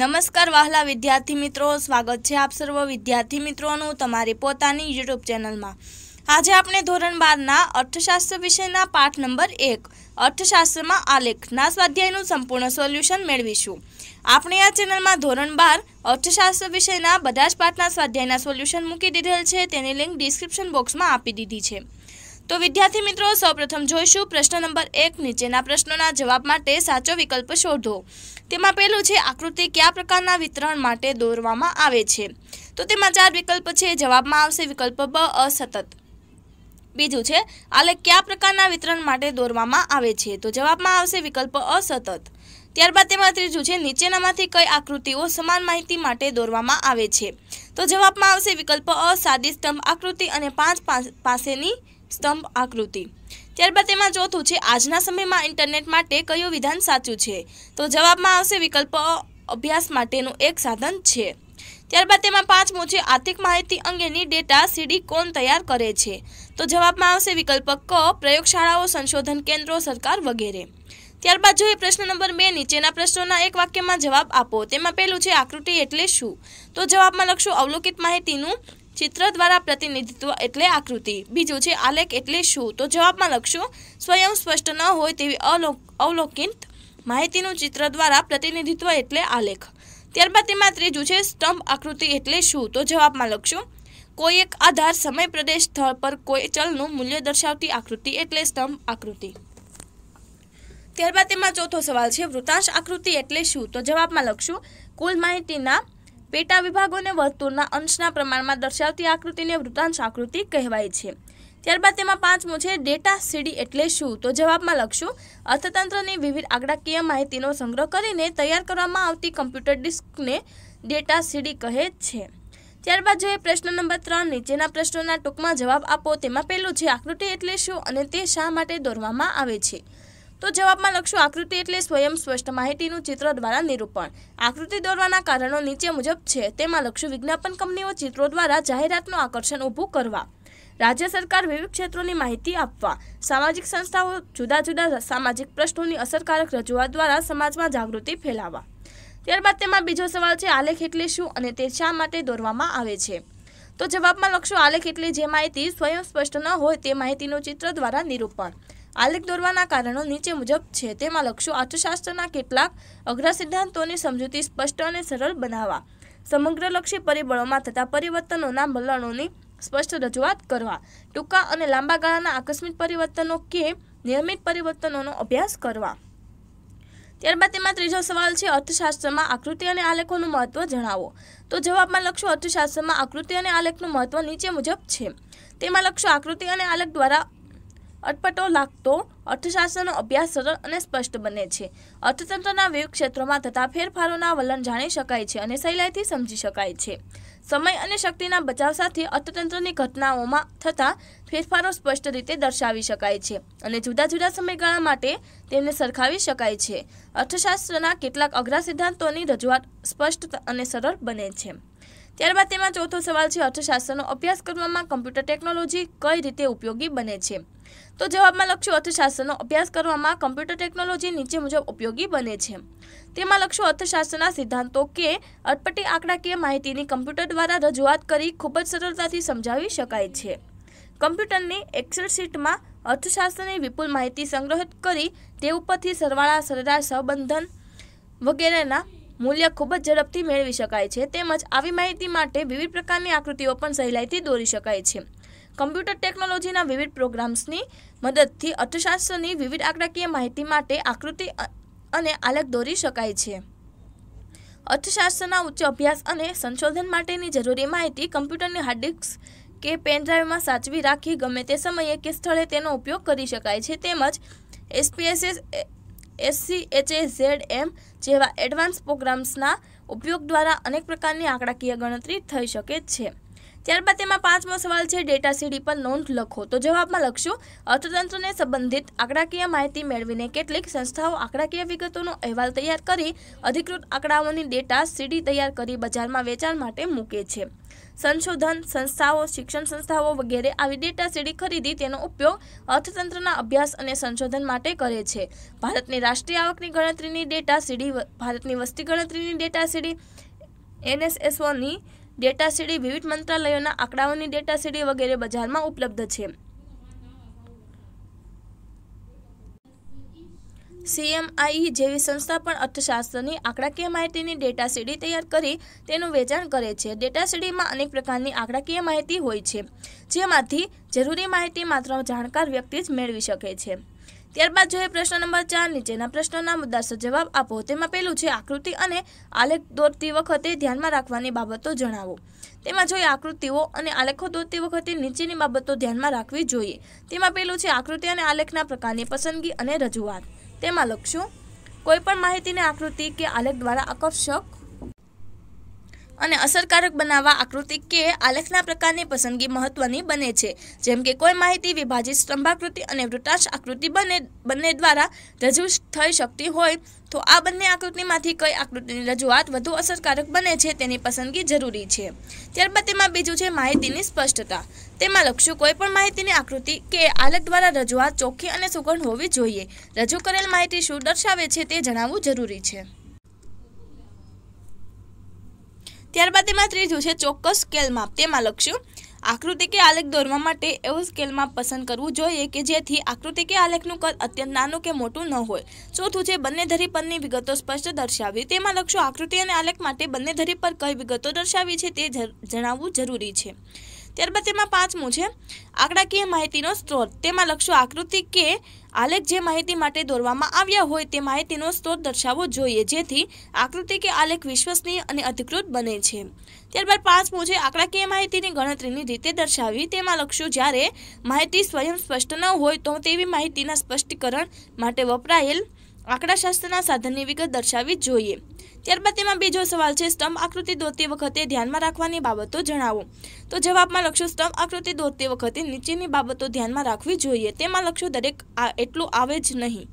નમસ્કાર વહાલા વિદ્યાર્થી મિત્રો સ્વાગત છે આપ સર્વ વિદ્યાર્થી મિત્રોનું તમારી પોતાની યુટ્યુબ ચેનલમાં આજે આપણે ધોરણ બારના અર્થશાસ્ત્ર વિષયના પાઠ નંબર એક અર્થશાસ્ત્રમાં આલેખના સ્વાધ્યાયનું સંપૂર્ણ સોલ્યુશન મેળવીશું આપણે આ ચેનલમાં ધોરણ બાર અર્થશાસ્ત્ર વિષયના બધા જ પાઠના સ્વાધ્યાયના સોલ્યુશન મૂકી દીધેલ છે તેની લિંક ડિસ્ક્રિપ્શન બોક્સમાં આપી દીધી છે તો વિદ્યાર્થી મિત્રો સૌપ્રથમ જોઈશું પ્રશ્ન નંબર એક નીચેના પ્રશ્નોના જવાબ માટે સાચો વિકલ્પ શોધો તેમાં પહેલું છે આકૃતિ કયા પ્રકારના વિતરણ માટે દોરવામાં આવે છે તો તેમાં ચાર વિકલ્પ છે જવાબમાં આવશે વિકલ્પ બ અસતત બીજું છે આલેખ કયા પ્રકારના વિતરણ માટે દોરવામાં આવે છે તો જવાબમાં આવશે વિકલ્પ અસતત ત્યારબાદ તેમાં ત્રીજું છે નીચેનામાંથી કઈ આકૃતિઓ સમાન માહિતી માટે દોરવામાં આવે છે તો જવાબમાં આવશે વિકલ્પ અ સાદી સ્તંભ આકૃતિ અને પાંચ પાસેની સ્તંભ આકૃતિ ત્યારબાદ તેમાં ચોથું છે આજના સમયમાં ઇન્ટરનેટ માટે કયું વિધાન સાચું છે તો જવાબમાં આવશે વિકલ્પ અભ્યાસ માટેનું એક સાધન છે ત્યારબાદ તેમાં પાંચમું છે આર્થિક માહિતી અંગેની ડેટા સીડી કોણ તૈયાર કરે છે તો જવાબમાં આવશે વિકલ્પ ક પ્રયોગશાળાઓ સંશોધન કેન્દ્રો સરકાર વગેરે ત્યારબાદ જોઈએ પ્રશ્ન નંબર બે નીચેના પ્રશ્નોના એક વાક્યમાં જવાબ આપો તેમાં પહેલું છે આકૃતિ એટલે શું તો જવાબમાં લખશું અવલોકિત માહિતીનું ચિત્ર દ્વારા પ્રતિનિધિત્વ એટલે આકૃતિ બીજું છે આલેખ એટલે શું તો જવાબમાં લખશું સ્વયં સ્પષ્ટ ન હોય તેવી અવલોકિત માહિતીનું ચિત્ર દ્વારા પ્રતિનિધિત્વ એટલે આલેખ ત્યારબાદ તેમાં ત્રીજું છે સ્તંભ આકૃતિ એટલે શું તો જવાબમાં લખશું કોઈ એક આધાર સમય પ્રદેશ સ્થળ પર કોઈ ચલનું મૂલ્ય દર્શાવતી આકૃતિ એટલે સ્તંભ આકૃતિ ત્યારબાદ તેમાં ચોથો સવાલ છે વૃતાંશ આકૃતિ એટલે શું તો જવાબમાં લખશું કુલ માહિતીના પેટા વિભાગોને વર્તુળના અંશના પ્રમાણમાં દર્શાવતી આકૃતિને વૃતાંશ આકૃતિ કહેવાય છે ત્યારબાદ તેમાં પાંચમું છે ડેટા સીડી એટલે શું તો જવાબમાં લખશું અર્થતંત્રની વિવિધ આંકડાકીય માહિતીનો સંગ્રહ કરીને તૈયાર કરવામાં આવતી કમ્પ્યુટર ડિસ્કને ડેટા સીડી કહે છે ત્યારબાદ જોઈએ પ્રશ્ન નંબર ત્રણ નીચેના પ્રશ્નોના ટૂંકમાં જવાબ આપો તેમાં પહેલું છે આકૃતિ એટલે શું અને તે શા માટે દોરવામાં આવે છે તો જવાબમાં લખશું આકૃતિ એટલે સ્વયં સ્પષ્ટ માહિતીનું ચિત્ર દ્વારા નિરૂપણ આકૃતિ દોરવાના કારણો નીચે મુજબ છે તેમાં લખશું વિજ્ઞાપન કંપનીઓ ચિત્રો દ્વારા જાહેરાતનું આકર્ષણ ઊભું કરવા રાજ્ય સરકાર વિવિધ ક્ષેત્રોની માહિતી આપવા સામાજિક સંસ્થાઓ જુદા જુદા સામાજિક પ્રશ્નોની અસરકારક રજૂઆત દ્વારા સમાજમાં જાગૃતિ ફેલાવવા ત્યારબાદ તેમાં બીજો સવાલ છે આલેખ એટલે શું અને તે શા માટે દોરવામાં આવે છે તો જવાબમાં લખશું આલેખ એટલે જે માહિતી સ્વયં સ્પષ્ટ ન હોય તે માહિતીનું ચિત્ર દ્વારા નિરૂપણ આલેખ દોરવાના કારણો નીચે મુજબ છે તેમાં લક્ષ્યો અર્થશાસ્ત્રના કેટલાક અઘરા સિદ્ધાંતોની સમજૂતી સ્પષ્ટ અને સરળ બનાવવા સમગ્રલક્ષી પરિબળોમાં થતા પરિવર્તનોના મલણોની સ્પષ્ટ રજૂઆત કરવા ટૂંકા અને લાંબા ગાળાના આકસ્મિક પરિવર્તનો કે નિયમિત પરિવર્તનોનો અભ્યાસ કરવા ત્યારબાદ તેમાં ત્રીજો સવાલ છે અર્થશાસ્ત્રમાં આકૃતિ અને આલેખોનું મહત્વ જણાવો તો જવાબમાં લખશો અર્થશાસ્ત્રમાં આકૃતિ અને આલેખનું મહત્વ નીચે મુજબ છે તેમાં લખશો આકૃતિ અને આલેખ દ્વારા અટપટો લાગતો અર્થશાસ્ત્રનો અભ્યાસ સરળ અને સ્પષ્ટ બને છે અર્થતંત્રના વિવિધ ક્ષેત્રોમાં થતા ફેરફારોના વલણ જાણી શકાય છે અને સહેલાઈથી સમજી શકાય છે સમય અને શક્તિના બચાવ સાથે અર્થતંત્રની ઘટનાઓમાં થતા ફેરફારો સ્પષ્ટ રીતે દર્શાવી શકાય છે અને જુદા જુદા સમયગાળા માટે તેમને સરખાવી શકાય છે અર્થશાસ્ત્રના કેટલાક અઘરા સિદ્ધાંતોની રજૂઆત સ્પષ્ટ અને સરળ બને છે ત્યારબાદ તેમાં ચોથો સવાલ છે અર્થશાસ્ત્રનો અભ્યાસ કરવામાં કમ્પ્યુટર ટેકનોલોજી કઈ રીતે ઉપયોગી બને છે તો જવાબમાં લખશું અર્થશાસ્ત્રનો અભ્યાસ કરવામાં કમ્પ્યુટર ટેકનોલોજી નીચે મુજબ ઉપયોગી બને છે તેમાં લખશું અર્થશાસ્ત્રના સિદ્ધાંતો કે અટપટી આંકડાકીય માહિતીની કમ્પ્યુટર દ્વારા રજૂઆત કરી ખૂબ જ સરળતાથી સમજાવી શકાય છે કમ્પ્યુટરની એક્સેલ શીટમાં અર્થશાસ્ત્રની વિપુલ માહિતી સંગ્રહિત કરી તે ઉપરથી સરવાળા સરેરાશ સંબંધન વગેરેના મૂલ્ય ખૂબ જ ઝડપથી મેળવી શકાય છે તેમજ આવી માહિતી માટે વિવિધ પ્રકારની આકૃતિઓ પણ સહેલાઈથી દોરી શકાય છે કમ્પ્યુટર ટેકનોલોજીના વિવિધ પ્રોગ્રામ્સની મદદથી અર્થશાસ્ત્રની વિવિધ આંકડાકીય માહિતી માટે આકૃતિ અને આલેખ દોરી શકાય છે અર્થશાસ્ત્રના ઉચ્ચ અભ્યાસ અને સંશોધન માટેની જરૂરી માહિતી કમ્પ્યુટરની હાર્ડ કે પેનડ્રાઈવમાં સાચવી રાખી ગમે તે સમયે કે સ્થળે તેનો ઉપયોગ કરી શકાય છે તેમજ એસપીએસએસ એસસી એચએઝેડ એમ જેવા એડવાન્સ પ્રોગ્રામ્સના ઉપયોગ દ્વારા અનેક પ્રકારની આંકડાકીય ગણતરી થઈ શકે છે ત્યારબાદ તેમાં પાંચમો સવાલ છે ડેટા સીડી પર નોંધ લખો તો જવાબમાં લખશો અર્થતંત્રને સંબંધિત આંકડાકીય માહિતી મેળવીને કેટલીક સંસ્થાઓ આંકડાકીય વિગતોનો અહેવાલ તૈયાર કરી અધિકૃત આંકડાઓની ડેટા સીડી તૈયાર કરી બજારમાં વેચાણ માટે મૂકે છે સંશોધન સંસ્થાઓ શિક્ષણ સંસ્થાઓ વગેરે આવી ડેટા સીડી ખરીદી તેનો ઉપયોગ અર્થતંત્રના અભ્યાસ અને સંશોધન માટે કરે છે ભારતની રાષ્ટ્રીય આવકની ગણતરીની ડેટા સીડી ભારતની વસ્તી ગણતરીની ડેટા સીડી એનએસએસઓની ડેટા સીડી વિવિધ મંત્રાલયોના આંકડાઓની ડેટા સીડી વગેરે બજારમાં ઉપલબ્ધ છે સીએમઆઈ જેવી સંસ્થા પણ અર્થશાસ્ત્રની આંકડાકીય માહિતીની ડેટા સીડી તૈયાર કરી તેનું વેચાણ કરે છે ડેટા સીડીમાં અનેક પ્રકારની આંકડાકીય માહિતી હોય છે જેમાંથી જરૂરી માહિતી માત્ર જાણકાર વ્યક્તિ જ મેળવી શકે છે ત્યારબાદ જોઈએ પ્રશ્ન નંબર ચાર નીચેના પ્રશ્નોના મુદ્દાસર જવાબ આપો તેમાં પહેલું છે આકૃતિ અને આલેખ દોરતી વખતે ધ્યાનમાં રાખવાની બાબતો જણાવો તેમાં જોઈએ આકૃતિઓ અને આલેખો દોરતી વખતે નીચેની બાબતો ધ્યાનમાં રાખવી જોઈએ તેમાં પહેલું છે આકૃતિ અને આલેખના પ્રકારની પસંદગી અને રજૂઆત તેમાં લખશું કોઈપણ માહિતીને આકૃતિ કે આલેખ દ્વારા આકર્ષક અને અસરકારક બનાવવા આકૃતિ કે આલેખના પ્રકારની પસંદગી મહત્વની બને છે જેમ કે કોઈ માહિતી વિભાજિત સ્તંભાકૃતિ અને વૃતાશ આકૃતિ બને બંને દ્વારા રજૂ થઈ શકતી હોય તો આ બંને આકૃતિમાંથી કઈ આકૃતિની રજૂઆત વધુ અસરકારક બને છે તેની પસંદગી જરૂરી છે ત્યારબાદ તેમાં બીજું છે માહિતીની સ્પષ્ટતા તેમાં લક્ષ્યું કોઈ પણ માહિતીની આકૃતિ કે આલેખ દ્વારા રજૂઆત ચોખ્ખી અને સુગંધ હોવી જોઈએ રજૂ કરેલ માહિતી શું દર્શાવે છે તે જણાવવું જરૂરી છે ત્યારબાદ તેમાં ત્રીજું છે ચોક્કસ સ્કેલ માપ તેમાં લખશું આકૃતિ કે આલેખ દોરવા માટે એવું સ્કેલ માપ પસંદ કરવું જોઈએ કે જેથી આકૃતિ કે આલેખનું કદ અત્યંત નાનું કે મોટું ન હોય ચોથું છે બંને ધરી પરની વિગતો સ્પષ્ટ દર્શાવવી તેમાં લખશું આકૃતિ અને આલેખ માટે બંને ધરી પર કઈ વિગતો દર્શાવી છે તે જણાવવું જરૂરી છે ત્યારબાદ તેમાં પાંચમું છે આંકડાકીય માહિતીનો સ્ત્રોત તેમાં લક્ષ્યો આકૃતિ કે આલેખ જે માહિતી માટે દોરવામાં આવ્યા હોય તે માહિતીનો સ્ત્રોત દર્શાવવો જોઈએ જેથી આકૃતિ કે આલેખ વિશ્વસનીય અને અધિકૃત બને છે ત્યારબાદ પાંચમું છે આંકડાકીય માહિતીની ગણતરીની રીતે દર્શાવી તેમાં લક્ષ્યો જ્યારે માહિતી સ્વયં સ્પષ્ટ ન હોય તો તેવી માહિતીના સ્પષ્ટીકરણ માટે વપરાયેલ આંકડાશાસ્ત્રના સાધનની વિગત દર્શાવવી જોઈએ ત્યારબાદ તેમાં બીજો સવાલ છે સ્તંભ આકૃતિ દોરતી વખતે ધ્યાનમાં રાખવાની બાબતો જણાવો તો જવાબમાં લખશો સ્તંભ આકૃતિ દોરતી વખતે નીચેની બાબતો ધ્યાનમાં રાખવી જોઈએ તેમાં લખશો દરેક એટલું આવે જ નહીં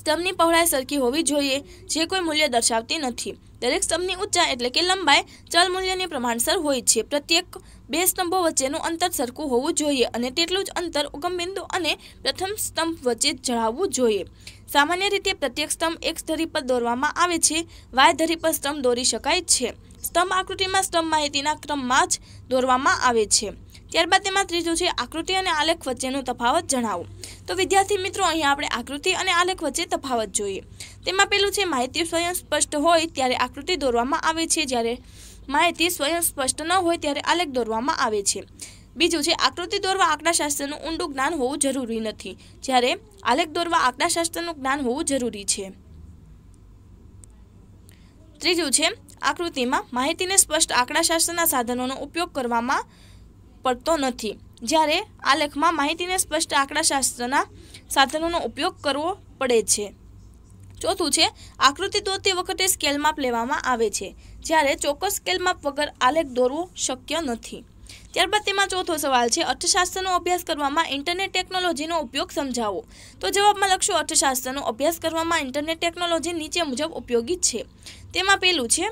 સ્તંભની પહોળાઈ સરખી હોવી જોઈએ જે કોઈ મૂલ્ય દર્શાવતી નથી દરેક સ્તંભની ઊંચાઈ એટલે કે લંબાઈ ચલ મૂલ્યની પ્રમાણસર હોય છે પ્રત્યેક બે સ્તંભો વચ્ચેનું અંતર સરખું હોવું જોઈએ અને તેટલું જ અંતર ઉગમબિંદુ અને પ્રથમ સ્તંભ વચ્ચે જણાવવું જોઈએ સામાન્ય રીતે પ્રત્યેક સ્તંભ એક ધરી પર દોરવામાં આવે છે વાય ધરી પર સ્તંભ દોરી શકાય છે સ્તંભ આકૃતિમાં સ્તંભ માહિતીના ક્રમમાં જ દોરવામાં આવે છે ત્યારબાદ તેમાં ત્રીજું છે આકૃતિ અને આલેખ વચ્ચેનો તફાવત જણાવો તો વિદ્યાર્થી મિત્રો અહીં આપણે આકૃતિ અને આલેખ વચ્ચે તફાવત જોઈએ તેમાં પેલું છે માહિતી સ્વયં સ્પષ્ટ હોય ત્યારે આકૃતિ દોરવામાં આવે છે જ્યારે માહિતી સ્વયં સ્પષ્ટ ન હોય ત્યારે આલેખ દોરવામાં આવે છે બીજું છે આકૃતિ દોરવા આંકડાશાસ્ત્રનું ઊંડું જ્ઞાન હોવું જરૂરી નથી જ્યારે આલેખ દોરવા આંકડાશાસ્ત્રનું જ્ઞાન હોવું જરૂરી છે ત્રીજું છે આકૃતિમાં માહિતીને સ્પષ્ટ આંકડાશાસ્ત્રના સાધનોનો ઉપયોગ કરવામાં પડતો નથી જ્યારે આલેખમાં માહિતીને સ્પષ્ટ આંકડાશાસ્ત્રના સાધનોનો ઉપયોગ કરવો પડે છે ચોથું છે આકૃતિ દોરતી વખતે સ્કેલ માપ લેવામાં આવે છે જ્યારે ચોક્કસ સ્કેલ માપ વગર આલેખ દોરવો શક્ય નથી ત્યારબાદ તેમાં ચોથો સવાલ છે અર્થશાસ્ત્રનો અભ્યાસ કરવામાં ઇન્ટરનેટ ટેકનોલોજીનો ઉપયોગ સમજાવો તો જવાબમાં લખશો અર્થશાસ્ત્રનો અભ્યાસ કરવામાં ઇન્ટરનેટ ટેકનોલોજી નીચે મુજબ ઉપયોગી છે તેમાં પહેલું છે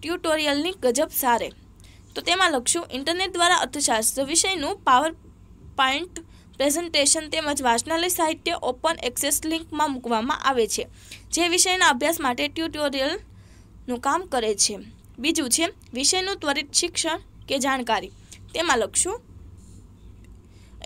ટ્યુટોરિયલની ગજબ સારે તો તેમાં લખશું ઇન્ટરનેટ દ્વારા અર્થશાસ્ત્ર વિષયનું પાવર પોઈન્ટ પ્રેઝન્ટેશન તેમજ વાંચનાલય સાહિત્ય ઓપન એક્સેસ લિંકમાં મૂકવામાં આવે છે જે વિષયના અભ્યાસ માટે ટ્યુટોરિયલનું કામ કરે છે બીજું છે વિષયનું ત્વરિત શિક્ષણ કે જાણકારી તેમાં લખશું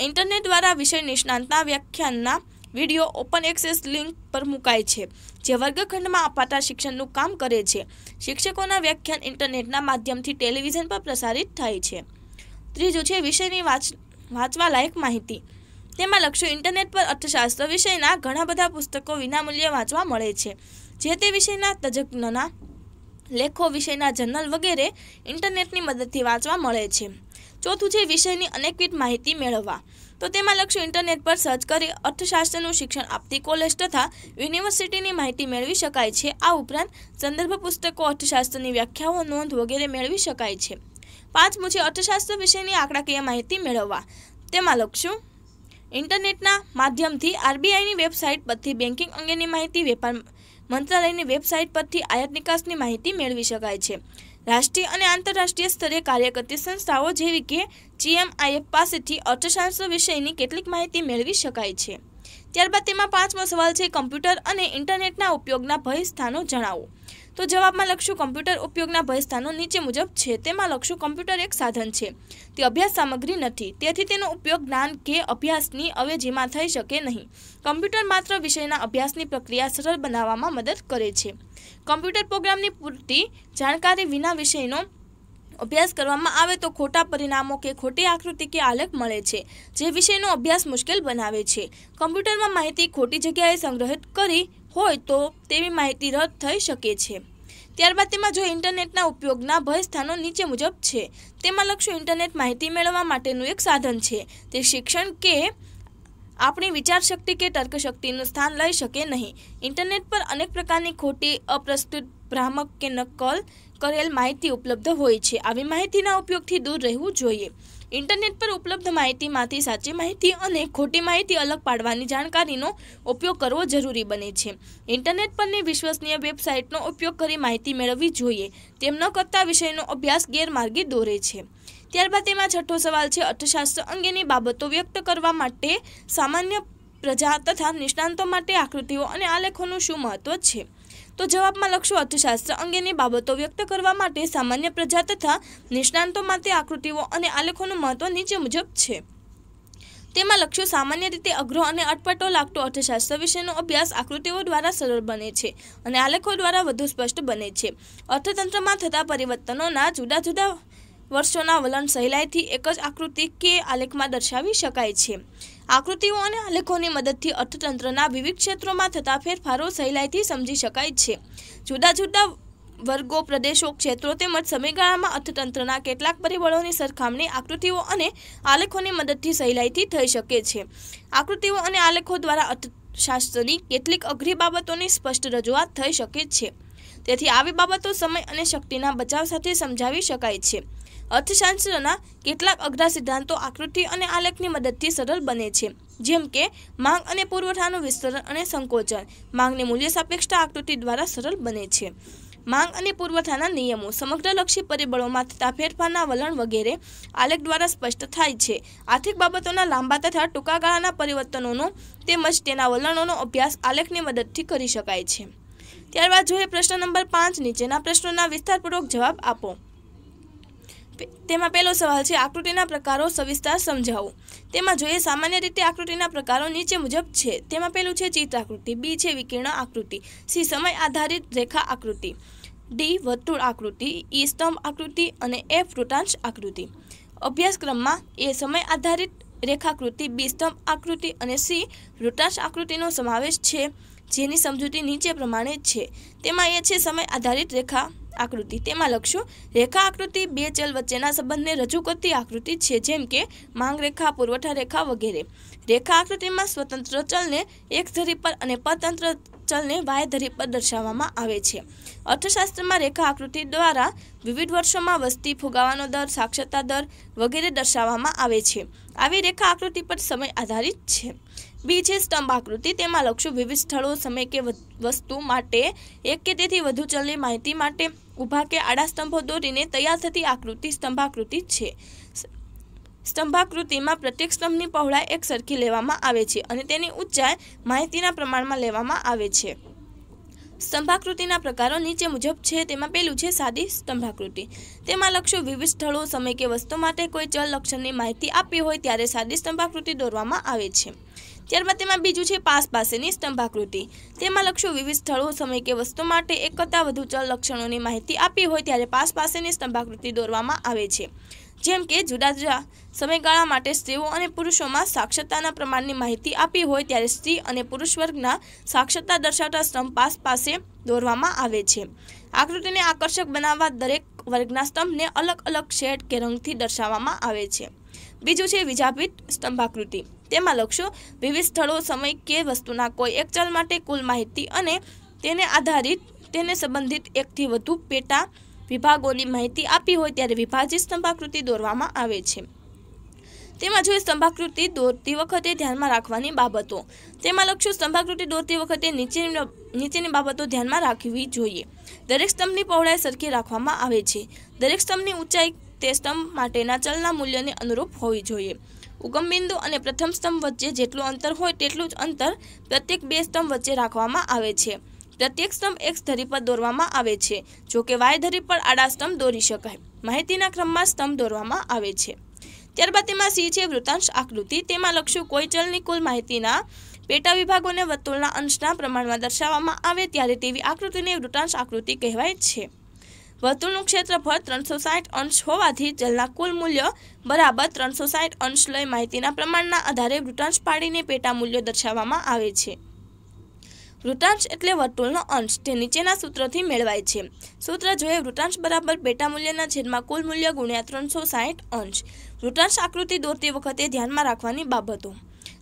ઇન્ટરનેટ દ્વારા વિષય નિષ્ણાંતના વ્યાખ્યાનના વિડીયો ઓપન એક્સેસ લિંક પર મુકાય છે જે વર્ગખંડમાં અપાતા શિક્ષણનું કામ કરે છે શિક્ષકોના વ્યાખ્યાન ઇન્ટરનેટના માધ્યમથી ટેલિવિઝન પર પ્રસારિત થાય છે ત્રીજું છે વિષયની વાંચ વાંચવા લાયક માહિતી તેમાં લક્ષ્યો ઇન્ટરનેટ પર અર્થશાસ્ત્ર વિષયના ઘણા બધા પુસ્તકો વિનામૂલ્યે વાંચવા મળે છે જે તે વિષયના તજજ્ઞના લેખો વિષયના જર્નલ વગેરે ઇન્ટરનેટની મદદથી વાંચવા મળે છે ચોથું છે વિષયની અનેકવિધ માહિતી મેળવવા તો તેમાં લક્ષ્ય ઇન્ટરનેટ પર સર્ચ કરી અર્થશાસ્ત્રનું શિક્ષણ આપતી કોલેજ તથા યુનિવર્સિટીની માહિતી મેળવી શકાય છે આ ઉપરાંત સંદર્ભ પુસ્તકો અર્થશાસ્ત્રની વ્યાખ્યાઓ નોંધ વગેરે મેળવી શકાય છે પાંચમું છે અર્થશાસ્ત્ર વિશેની આંકડાકીય માહિતી મેળવવા તેમાં લખશું ઇન્ટરનેટના માધ્યમથી આરબીઆઈની વેબસાઇટ પરથી બેન્કિંગ અંગેની માહિતી વેપાર મંત્રાલયની વેબસાઇટ પરથી આયાત નિકાસની માહિતી મેળવી શકાય છે રાષ્ટ્રીય અને આંતરરાષ્ટ્રીય સ્તરે કાર્યકર્તી સંસ્થાઓ જેવી કે જીએમઆઈએફ પાસેથી અર્થશાસ્ત્ર વિષયની કેટલીક માહિતી મેળવી શકાય છે ત્યારબાદ તેમાં પાંચમો સવાલ છે કમ્પ્યુટર અને ઇન્ટરનેટના ઉપયોગના ભય સ્થાનો જણાવો તો જવાબમાં લખશું કમ્પ્યુટર ઉપયોગના ભયસ્થાનો નીચે મુજબ છે તેમાં લખશું કમ્પ્યુટર એક સાધન છે તે અભ્યાસ સામગ્રી નથી તેથી તેનો ઉપયોગ જ્ઞાન કે અભ્યાસની અવેજીમાં થઈ શકે નહીં કમ્પ્યુટર માત્ર વિષયના અભ્યાસની પ્રક્રિયા સરળ બનાવવામાં મદદ કરે છે કમ્પ્યુટર પ્રોગ્રામની પૂરતી જાણકારી વિના વિષયનો અભ્યાસ કરવામાં આવે તો ખોટા પરિણામો કે ખોટી આકૃતિ કે આલેખ મળે છે જે વિષયનો અભ્યાસ મુશ્કેલ બનાવે છે કમ્પ્યુટરમાં માહિતી ખોટી જગ્યાએ સંગ્રહિત કરી હોય તો તેવી માહિતી રદ થઈ શકે છે ત્યારબાદ તેમાં જો ઇન્ટરનેટના ઉપયોગના ભય સ્થાનો નીચે મુજબ છે તેમાં લક્ષું ઇન્ટરનેટ માહિતી મેળવવા માટેનું એક સાધન છે તે શિક્ષણ કે આપણી વિચાર શક્તિ કે તર્કશક્તિનું સ્થાન લઈ શકે નહીં ઇન્ટરનેટ પર અનેક પ્રકારની ખોટી અપ્રસ્તુત ભ્રામક કે નકલ કરેલ માહિતી ઉપલબ્ધ હોય છે આવી માહિતીના ઉપયોગથી દૂર રહેવું જોઈએ ઇન્ટરનેટ પર ઉપલબ્ધ માહિતીમાંથી સાચી માહિતી અને ખોટી માહિતી અલગ પાડવાની જાણકારીનો ઉપયોગ કરવો જરૂરી બને છે ઇન્ટરનેટ પરની વિશ્વસનીય વેબસાઇટનો ઉપયોગ કરી માહિતી મેળવવી જોઈએ તેમ ન કરતા વિષયનો અભ્યાસ ગેરમાર્ગે દોરે છે ત્યારબાદ તેમાં છઠ્ઠો સવાલ છે અર્થશાસ્ત્ર અંગેની બાબતો વ્યક્ત કરવા માટે સામાન્ય પ્રજા તથા નિષ્ણાંતો માટે આકૃતિઓ અને આલેખોનું શું મહત્વ છે તો જવાબમાં લખશું અર્થશાસ્ત્ર અંગેની બાબતો વ્યક્ત કરવા માટે સામાન્ય પ્રજા તથા નિષ્ણાંતો માટે આકૃતિઓ અને આલેખોનું મહત્વ નીચે મુજબ છે તેમાં લક્ષ્યો સામાન્ય રીતે અઘરો અને અટપટો લાગતો અર્થશાસ્ત્ર વિશેનો અભ્યાસ આકૃતિઓ દ્વારા સરળ બને છે અને આલેખો દ્વારા વધુ સ્પષ્ટ બને છે અર્થતંત્રમાં થતા પરિવર્તનોના જુદા જુદા વર્ષોના વલણ સહેલાઈથી એક જ આકૃતિ કે આલેખમાં દર્શાવી શકાય છે આકૃતિઓ અને આલેખોની મદદથી અર્થતંત્રના વિવિધ ક્ષેત્રોમાં થતા ફેરફારો સહેલાઈથી સમજી શકાય છે જુદા જુદા વર્ગો પ્રદેશો ક્ષેત્રો તેમજ સમયગાળામાં અર્થતંત્રના કેટલાક પરિબળોની સરખામણી આકૃતિઓ અને આલેખોની મદદથી સહેલાઈથી થઈ શકે છે આકૃતિઓ અને આલેખો દ્વારા અર્થશાસ્ત્રની કેટલીક અઘરી બાબતોની સ્પષ્ટ રજૂઆત થઈ શકે છે તેથી આવી બાબતો સમય અને શક્તિના બચાવ સાથે સમજાવી શકાય છે અર્થશાસ્ત્રના કેટલાક અઘરા સિદ્ધાંતો આકૃતિ અને આલેખની મદદથી સરળ બને છે જેમ કે માંગ અને પુરવઠાનું વિસ્તરણ અને સંકોચન માંગની મૂલ્ય સાપેક્ષતા આકૃતિ દ્વારા સરળ બને છે માંગ અને પુરવઠાના નિયમો સમગ્રલક્ષી પરિબળોમાં થતા ફેરફારના વલણ વગેરે આલેખ દ્વારા સ્પષ્ટ થાય છે આર્થિક બાબતોના લાંબા તથા ટૂંકા ગાળાના પરિવર્તનોનો તેમજ તેના વલણોનો અભ્યાસ આલેખની મદદથી કરી શકાય છે ત્યારબાદ જોઈએ પ્રશ્ન નંબર પાંચ નીચેના પ્રશ્નોના વિસ્તારપૂર્વક જવાબ આપો તેમાં પહેલો સવાલ છે આકૃતિના પ્રકારો સવિસ્તાર સમજાવો તેમાં જોઈએ સામાન્ય રીતે આકૃતિના પ્રકારો નીચે મુજબ છે તેમાં પહેલું છે ચિત્ર આકૃતિ બી છે વિકિરણ આકૃતિ સી સમય આધારિત રેખા આકૃતિ ડી વર્તુળ આકૃતિ ઈ સ્તંભ આકૃતિ અને એફ વૃતાંશ આકૃતિ અભ્યાસક્રમમાં એ સમય આધારિત રેખાકૃતિ બી સ્તંભ આકૃતિ અને સી વૃતાંશ આકૃતિનો સમાવેશ છે જેની સમજૂતી નીચે પ્રમાણે છે તેમાં એ છે સમય આધારિત રેખા આકૃતિ તેમાં લખશું રેખા આકૃતિ બે ચલ વચ્ચેના સંબંધને રજૂ કરતી આકૃતિ છે જેમ કે માંગ રેખા પુરવઠા રેખા વગેરે રેખા આકૃતિમાં સ્વતંત્ર ચલને એક ધરી પર અને પરતંત્ર ચલને વાય ધરી પર દર્શાવવામાં આવે છે અર્થશાસ્ત્રમાં રેખા આકૃતિ દ્વારા વિવિધ વર્ષોમાં વસ્તી ફુગાવાનો દર સાક્ષરતા દર વગેરે દર્શાવવામાં આવે છે આવી રેખા આકૃતિ પર સમય આધારિત છે બી છે સ્તંભ આકૃતિ તેમાં લક્ષો વિવિધ સ્થળો સમય કે વસ્તુ માટે એક કે તેથી વધુ ચલની માહિતી માટે ઊભા કે આડા સ્તંભો દોરીને તૈયાર થતી આકૃતિ સ્તંભાકૃતિ છે સ્તંભાકૃતિમાં પ્રત્યેક સ્તંભની પહોળાઈ એક સરખી લેવામાં આવે છે અને તેની ઊંચાઈ માહિતીના પ્રમાણમાં લેવામાં આવે છે સ્તંભાકૃતિના પ્રકારો નીચે મુજબ છે તેમાં પહેલું છે સાદી સ્તંભાકૃતિ તેમાં લક્ષો વિવિધ સ્થળો સમય કે વસ્તુ માટે કોઈ ચલ લક્ષણની માહિતી આપી હોય ત્યારે સાદી સ્તંભાકૃતિ દોરવામાં આવે છે ત્યારબાદ તેમાં બીજું છે પાસ પાસેની સ્તંભાકૃતિ તેમાં લક્ષો વિવિધ સ્થળો સમય કે વસ્તુ માટે એક કરતાં વધુ ચલ લક્ષણોની માહિતી આપી હોય ત્યારે પાસ પાસેની સ્તંભાકૃતિ દોરવામાં આવે છે જેમ કે જુદા જુદા સમયગાળા માટે સ્ત્રીઓ અને પુરુષોમાં સાક્ષરતાના પ્રમાણની માહિતી આપી હોય ત્યારે સ્ત્રી અને પુરુષ વર્ગના સાક્ષરતા દર્શાવતા સ્તંભ પાસ પાસે દોરવામાં આવે છે આકૃતિને આકર્ષક બનાવવા દરેક વર્ગના સ્તંભને અલગ અલગ શેડ કે રંગથી દર્શાવવામાં આવે છે બીજું છે વિજાપીઠ સ્તંભાકૃતિ તેમાં લખશો વિવિધ સ્થળો સમય કે વસ્તુના કોઈ એક ચલ માટે કુલ માહિતી અને તેને આધારિત તેને સંબંધિત એકથી વધુ પેટા વિભાગોની માહિતી આપી હોય ત્યારે વિભાજિત સ્તંભાકૃતિ દોરવામાં આવે છે તેમાં જોઈએ સ્તંભાકૃતિ દોરતી વખતે ધ્યાનમાં રાખવાની બાબતો તેમાં લખશું સ્તંભાકૃતિ દોરતી વખતે નીચેની નીચેની બાબતો ધ્યાનમાં રાખવી જોઈએ દરેક સ્તંભની પહોળાઈ સરખી રાખવામાં આવે છે દરેક સ્તંભની ઊંચાઈ તે સ્તંભ માટેના ચલના મૂલ્યને અનુરૂપ હોવી જોઈએ ઉગમબિંદુ અને પ્રથમ સ્તંભ વચ્ચે જેટલું અંતર હોય તેટલું જ અંતર પ્રત્યેક બે સ્તંભ વચ્ચે રાખવામાં આવે છે પ્રત્યેક સ્તંભ એક ધરી પર દોરવામાં આવે છે જો કે વાય ધરી પર આડા સ્તંભ દોરી શકાય માહિતીના ક્રમમાં સ્તંભ દોરવામાં આવે છે ત્યારબાદ તેમાં સી છે વૃતાંશ આકૃતિ તેમાં લખ્યું કોઈ ચલની કુલ માહિતીના પેટા વિભાગોને વર્તુળના અંશના પ્રમાણમાં દર્શાવવામાં આવે ત્યારે તેવી આકૃતિને વૃતાંશ આકૃતિ કહેવાય છે વર્તુળનું ક્ષેત્રફળ ત્રણસો સાઠ અંશ હોવાથી જલના કુલ મૂલ્ય બરાબર ત્રણસો સાઠ અંશ લઈ માહિતીના પ્રમાણના આધારે વૃતાંશ પાડીને પેટા મૂલ્યો દર્શાવવામાં આવે છે વૃતાંશ એટલે વર્તુળનો અંશ તે નીચેના સૂત્રથી મેળવાય છે સૂત્ર જોઈએ વૃતાંશ બરાબર પેટા મૂલ્યના છેદમાં કુલ મૂલ્ય ગુણ્યા ત્રણસો સાઠ અંશ વૃતાંશ આકૃતિ દોરતી વખતે ધ્યાનમાં રાખવાની બાબતો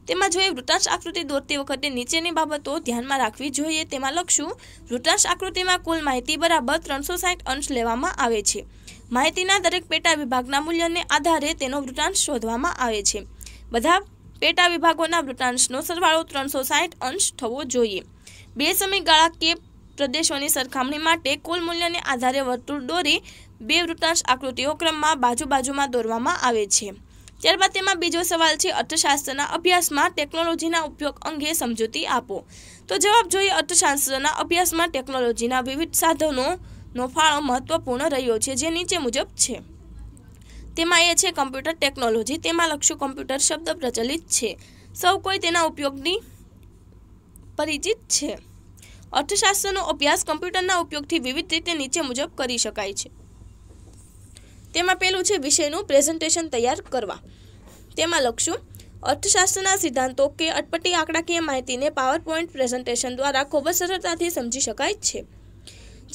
તેમાં જોઈએ વૃતાંશ આકૃતિ દોરતી વખતે નીચેની બાબતો ધ્યાનમાં રાખવી જોઈએ તેમાં લખશું વૃતાંશ આકૃતિમાં કુલ માહિતી બરાબર ત્રણસો સાઠ અંશ લેવામાં આવે છે માહિતીના દરેક પેટા વિભાગના મૂલ્યને આધારે તેનો વૃતાંશ શોધવામાં આવે છે બધા પેટા વિભાગોના વૃતાંશનો સરવાળો ત્રણસો સાઠ અંશ થવો જોઈએ બે સમયગાળા કે પ્રદેશોની સરખામણી માટે કુલ મૂલ્યને આધારે વર્તુળ દોરી બે વૃતાંશ આકૃતિઓ ક્રમમાં બાજુ બાજુમાં દોરવામાં આવે છે ત્યારબાદ તેમાં બીજો સવાલ છે અર્થશાસ્ત્રના અભ્યાસમાં ટેકનોલોજીના ઉપયોગ અંગે સમજૂતી આપો તો જવાબ જોઈએ અર્થશાસ્ત્રના અભ્યાસમાં ટેકનોલોજીના વિવિધ સાધનોનો ફાળો મહત્વપૂર્ણ રહ્યો છે જે નીચે મુજબ છે તેમાં એ છે કમ્પ્યુટર ટેકનોલોજી તેમાં લક્ષું કમ્પ્યુટર શબ્દ પ્રચલિત છે સૌ કોઈ તેના ઉપયોગની પરિચિત છે અર્થશાસ્ત્રનો અભ્યાસ કમ્પ્યુટરના ઉપયોગથી વિવિધ રીતે નીચે મુજબ કરી શકાય છે તેમાં પહેલું છે વિષયનું પ્રેઝન્ટેશન તૈયાર કરવા તેમાં લખશું અર્થશાસ્ત્રના સિદ્ધાંતો કે અટપટી આંકડાકીય માહિતીને પાવરપોઈન્ટ પ્રેઝન્ટેશન દ્વારા ખૂબ જ સરળતાથી સમજી શકાય છે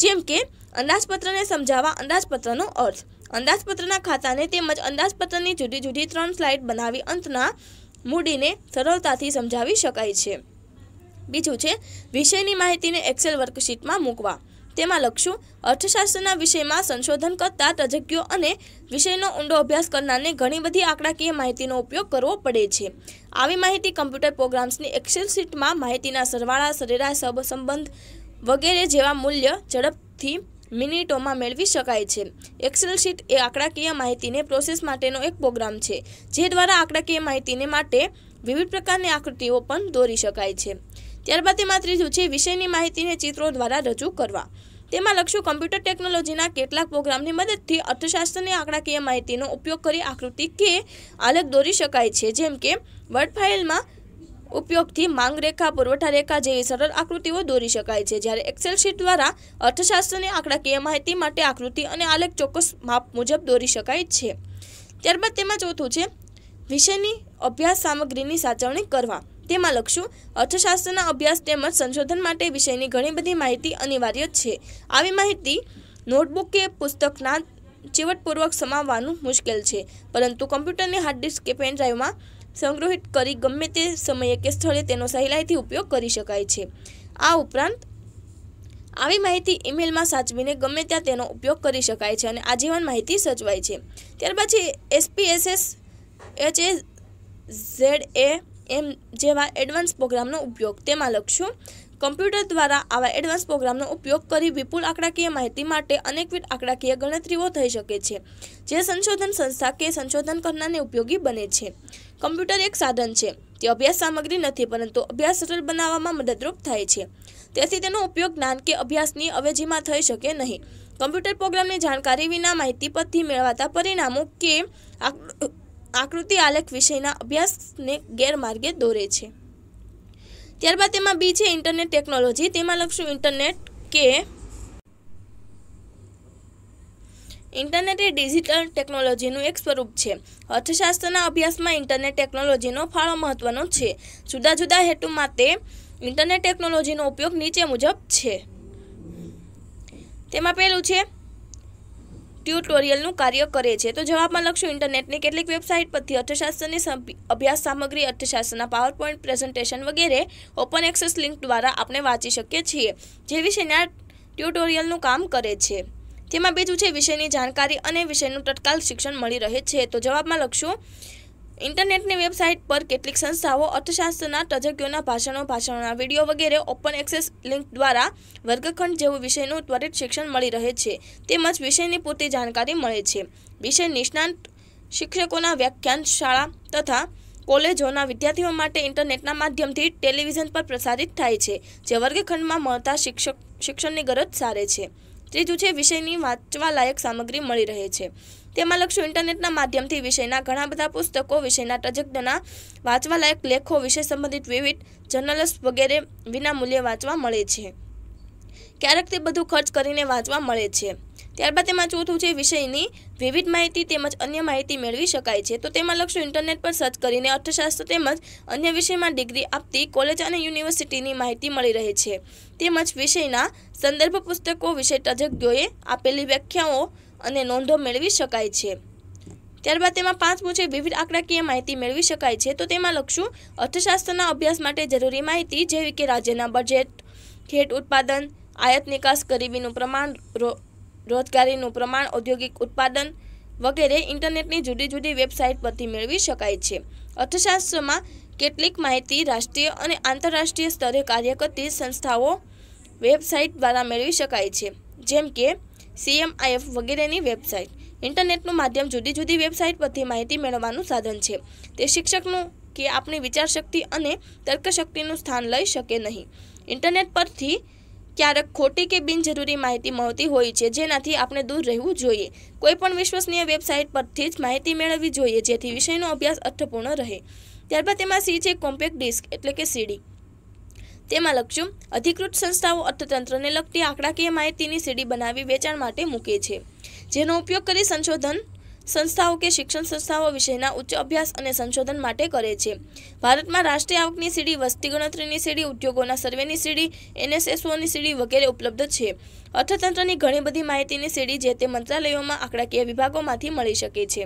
જેમ કે અંદાજપત્રને સમજાવવા અંદાજપત્રનો અર્થ અંદાજપત્રના ખાતાને તેમજ અંદાજપત્રની જુદી જુદી ત્રણ સ્લાઇડ બનાવી અંતના મૂડીને સરળતાથી સમજાવી શકાય છે બીજું છે વિષયની માહિતીને એક્સેલ વર્કશીટમાં મૂકવા તેમાં લખશું અર્થશાસ્ત્રના વિષયમાં સંશોધન કરતા તજજ્ઞો અને વિષયનો ઊંડો અભ્યાસ કરનારને ઘણી બધી આંકડાકીય માહિતીનો ઉપયોગ કરવો પડે છે આવી માહિતી કમ્પ્યુટર પ્રોગ્રામ્સની એક્સેલ શીટમાં માહિતીના સરવાળા સરેરાશ સંબંધ વગેરે જેવા મૂલ્ય ઝડપથી મિનિટોમાં મેળવી શકાય છે એક્સેલ શીટ એ આંકડાકીય માહિતીને પ્રોસેસ માટેનો એક પ્રોગ્રામ છે જે દ્વારા આંકડાકીય માહિતીને માટે વિવિધ પ્રકારની આકૃતિઓ પણ દોરી શકાય છે ત્યારબાદ તેમાં ત્રીજું છે વિષયની માહિતીને ચિત્રો દ્વારા રજૂ કરવા તેમાં લક્ષ્યો કમ્પ્યુટર ટેકનોલોજીના કેટલાક પ્રોગ્રામની મદદથી અર્થશાસ્ત્રની આંકડાકીય માહિતીનો ઉપયોગ કરી આકૃતિ કે આલેખ દોરી શકાય છે જેમ કે વર્ડ ફાઇલમાં ઉપયોગથી માંગ રેખા પુરવઠા રેખા જેવી સરળ આકૃતિઓ દોરી શકાય છે જ્યારે એક્સેલ શીટ દ્વારા અર્થશાસ્ત્રની આંકડાકીય માહિતી માટે આકૃતિ અને આલેખ ચોક્કસ માપ મુજબ દોરી શકાય છે ત્યારબાદ તેમાં ચોથું છે વિષયની અભ્યાસ સામગ્રીની સાચવણી કરવા તેમાં લખશું અર્થશાસ્ત્રના અભ્યાસ તેમજ સંશોધન માટે વિષયની ઘણી બધી માહિતી અનિવાર્ય છે આવી માહિતી નોટબુક કે પુસ્તકના ચીવટપૂર્વક સમાવવાનું મુશ્કેલ છે પરંતુ કમ્પ્યુટરની હાર્ડ ડિસ્ક કે પેન ડ્રાઈવમાં સંગ્રહિત કરી ગમે તે સમયે કે સ્થળે તેનો સહેલાઈથી ઉપયોગ કરી શકાય છે આ ઉપરાંત આવી માહિતી ઈમેલમાં સાચવીને ગમે ત્યાં તેનો ઉપયોગ કરી શકાય છે અને આજીવન માહિતી સચવાય છે ત્યાર પછી એસપીએસએસ એચ એ ઝેડ એ એમ જેવા એડવાન્સ પ્રોગ્રામનો ઉપયોગ તેમાં લખશું કમ્પ્યુટર દ્વારા આવા એડવાન્સ પ્રોગ્રામનો ઉપયોગ કરી વિપુલ આંકડાકીય માહિતી માટે અનેકવિધ આંકડાકીય ગણતરીઓ થઈ શકે છે જે સંશોધન સંસ્થા કે સંશોધન કરનારને ઉપયોગી બને છે કમ્પ્યુટર એક સાધન છે તે અભ્યાસ સામગ્રી નથી પરંતુ અભ્યાસ સરળ બનાવવામાં મદદરૂપ થાય છે તેથી તેનો ઉપયોગ જ્ઞાન કે અભ્યાસની અવેજીમાં થઈ શકે નહીં કમ્પ્યુટર પ્રોગ્રામની જાણકારી વિના માહિતી પરથી મેળવાતા પરિણામો કે આકૃતિ આલેખ વિષયના અભ્યાસને ગેરમાર્ગે દોરે છે ત્યારબાદ તેમાં બી છે ઇન્ટરનેટ ટેકનોલોજી તેમાં લખશું ઇન્ટરનેટ કે ઇન્ટરનેટ એ ડિજિટલ ટેકનોલોજીનું એક સ્વરૂપ છે અર્થશાસ્ત્રના અભ્યાસમાં ઇન્ટરનેટ ટેકનોલોજીનો ફાળો મહત્વનો છે જુદા જુદા હેતુ માટે ઇન્ટરનેટ ટેકનોલોજીનો ઉપયોગ નીચે મુજબ છે તેમાં પહેલું છે ટ્યુટોરિયલનું કાર્ય કરે છે તો જવાબમાં લખશું ઇન્ટરનેટની કેટલીક વેબસાઇટ પરથી અર્થશાસ્ત્રની અભ્યાસ સામગ્રી અર્થશાસ્ત્રના પાવરપોઈન્ટ પ્રેઝન્ટેશન વગેરે ઓપન એક્સેસ લિંક દ્વારા આપણે વાંચી શકીએ છીએ જે વિષયના ટ્યુટોરિયલનું કામ કરે છે તેમાં બીજું છે વિષયની જાણકારી અને વિષયનું તત્કાલ શિક્ષણ મળી રહે છે તો જવાબમાં લખશું ઇન્ટરનેટની વેબસાઇટ પર કેટલીક સંસ્થાઓ અર્થશાસ્ત્રના તજજ્ઞોના ભાષણો ભાષણોના વિડીયો વગેરે ઓપન એક્સેસ લિંક દ્વારા વર્ગખંડ જેવું વિષયનું ત્વરિત શિક્ષણ મળી રહે છે તેમજ વિષયની પૂરતી જાણકારી મળે છે વિષય નિષ્ણાંત શિક્ષકોના વ્યાખ્યાન શાળા તથા કોલેજોના વિદ્યાર્થીઓ માટે ઇન્ટરનેટના માધ્યમથી ટેલિવિઝન પર પ્રસારિત થાય છે જે વર્ગખંડમાં મળતા શિક્ષક શિક્ષણની ગરજ સારે છે ત્રીજું છે વિષયની વાંચવાલાયક સામગ્રી મળી રહે છે તેમાં લક્ષો ઇન્ટરનેટના માધ્યમથી વિષયના ઘણા બધા પુસ્તકો વિષયના તજજ્ઞના વાંચવાલાયક લેખો વિષય સંબંધિત વિવિધ જર્નલ્સ વગેરે વિના મૂલ્યે વાંચવા મળે છે ક્યારેક તે બધું ખર્ચ કરીને વાંચવા મળે છે ત્યારબાદ તેમાં ચોથું છે વિષયની વિવિધ માહિતી તેમજ અન્ય માહિતી મેળવી શકાય છે તો તેમાં લક્ષો ઇન્ટરનેટ પર સર્ચ કરીને અર્થશાસ્ત્ર તેમજ અન્ય વિષયમાં ડિગ્રી આપતી કોલેજ અને યુનિવર્સિટીની માહિતી મળી રહે છે તેમજ વિષયના સંદર્ભ પુસ્તકો વિષય તજજ્ઞોએ આપેલી વ્યાખ્યાઓ અને નોંધો મેળવી શકાય છે ત્યારબાદ તેમાં પાંચ છે વિવિધ આંકડાકીય માહિતી મેળવી શકાય છે તો તેમાં લખશું અર્થશાસ્ત્રના અભ્યાસ માટે જરૂરી માહિતી જેવી કે રાજ્યના બજેટ ખેટ ઉત્પાદન આયાત નિકાસ ગરીબીનું પ્રમાણ રોજગારીનું પ્રમાણ ઔદ્યોગિક ઉત્પાદન વગેરે ઇન્ટરનેટની જુદી જુદી વેબસાઇટ પરથી મેળવી શકાય છે અર્થશાસ્ત્રમાં કેટલીક માહિતી રાષ્ટ્રીય અને આંતરરાષ્ટ્રીય સ્તરે કાર્ય કરતી સંસ્થાઓ વેબસાઇટ દ્વારા મેળવી શકાય છે જેમ કે સીએમઆઈએફ વગેરેની વેબસાઇટ ઇન્ટરનેટનું માધ્યમ જુદી જુદી વેબસાઇટ પરથી માહિતી મેળવવાનું સાધન છે તે શિક્ષકનું કે આપણી વિચારશક્તિ અને તર્કશક્તિનું સ્થાન લઈ શકે નહીં ઇન્ટરનેટ પરથી ક્યારેક ખોટી કે બિનજરૂરી માહિતી મળતી હોય છે જેનાથી આપણે દૂર રહેવું જોઈએ કોઈપણ વિશ્વસનીય વેબસાઇટ પરથી જ માહિતી મેળવવી જોઈએ જેથી વિષયનો અભ્યાસ અર્થપૂર્ણ રહે ત્યારબાદ તેમાં સી છે કોમ્પેક્ટ ડિસ્ક એટલે કે સીડી તેમાં લક્ષ્યું અધિકૃત સંસ્થાઓ અર્થતંત્રને લગતી આંકડાકીય માહિતીની સીડી બનાવી વેચાણ માટે મૂકે છે જેનો ઉપયોગ કરી સંશોધન સંસ્થાઓ કે શિક્ષણ સંસ્થાઓ વિષયના ઉચ્ચ અભ્યાસ અને સંશોધન માટે કરે છે ભારતમાં રાષ્ટ્રીય આવકની સીડી વસ્તી ગણતરીની સીડી ઉદ્યોગોના સર્વેની સીડી એનએસએસઓની સીડી વગેરે ઉપલબ્ધ છે અર્થતંત્રની ઘણી બધી માહિતીની સીડી જે તે મંત્રાલયોમાં આંકડાકીય વિભાગોમાંથી મળી શકે છે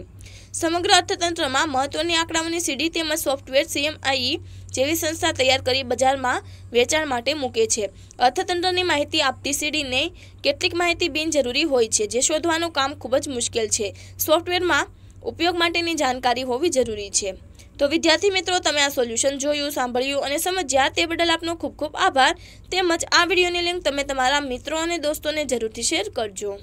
સમગ્ર અર્થતંત્રમાં મહત્વની આંકડાઓની સીડી તેમજ સોફ્ટવેર સીએમઆઈ જેવી સંસ્થા તૈયાર કરી બજારમાં વેચાણ માટે મૂકે છે અર્થતંત્રની માહિતી આપતી સીડીને કેટલીક માહિતી બિનજરૂરી હોય છે જે શોધવાનું કામ ખૂબ જ મુશ્કેલ છે સોફ્ટવેરમાં ઉપયોગ માટેની જાણકારી હોવી જરૂરી છે તો વિદ્યાર્થી મિત્રો તમે આ સોલ્યુશન જોયું સાંભળ્યું અને સમજ્યા તે બદલ આપનો ખૂબ ખૂબ આભાર તેમજ આ વિડીયોની લિંક તમે તમારા મિત્રો અને દોસ્તોને જરૂરથી શેર કરજો